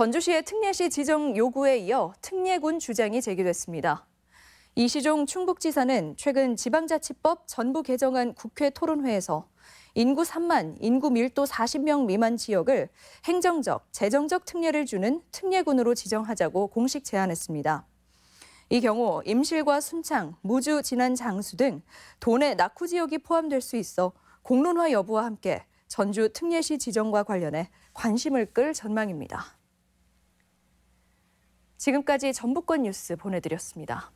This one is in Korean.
전주시의 특례시 지정 요구에 이어 특례군 주장이 제기됐습니다. 이시종 충북지사는 최근 지방자치법 전부 개정안 국회 토론회에서 인구 3만, 인구 밀도 40명 미만 지역을 행정적, 재정적 특례를 주는 특례군으로 지정하자고 공식 제안했습니다. 이 경우 임실과 순창, 무주, 진안, 장수 등 도내 낙후 지역이 포함될 수 있어 공론화 여부와 함께 전주 특례시 지정과 관련해 관심을 끌 전망입니다. 지금까지 전북권 뉴스 보내드렸습니다.